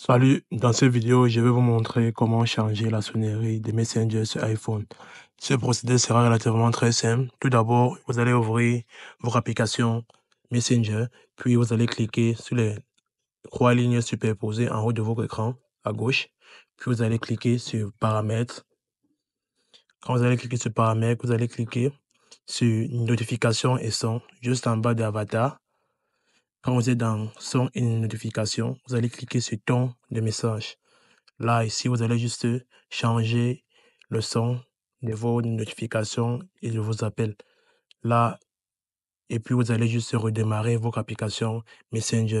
Salut, dans cette vidéo, je vais vous montrer comment changer la sonnerie de Messenger sur iPhone. Ce procédé sera relativement très simple. Tout d'abord, vous allez ouvrir votre application Messenger, puis vous allez cliquer sur les trois lignes superposées en haut de votre écran, à gauche, puis vous allez cliquer sur Paramètres. Quand vous allez cliquer sur Paramètres, vous allez cliquer sur Notifications et son, juste en bas de l'avatar. Quand vous êtes dans son et notification, vous allez cliquer sur ton de message. Là, ici, vous allez juste changer le son de vos notifications et de vos appels. Là, et puis vous allez juste redémarrer votre application Messenger.